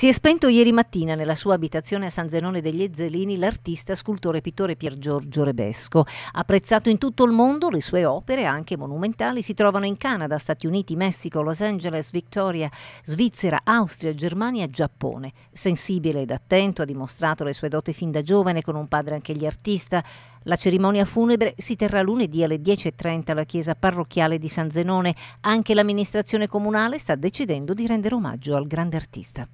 Si è spento ieri mattina nella sua abitazione a San Zenone degli Ezzelini l'artista, scultore e pittore Pier Giorgio Rebesco. Apprezzato in tutto il mondo, le sue opere, anche monumentali, si trovano in Canada, Stati Uniti, Messico, Los Angeles, Victoria, Svizzera, Austria, Germania e Giappone. Sensibile ed attento, ha dimostrato le sue doti fin da giovane con un padre anche gli artista. La cerimonia funebre si terrà lunedì alle 10.30 alla chiesa parrocchiale di San Zenone. Anche l'amministrazione comunale sta decidendo di rendere omaggio al grande artista.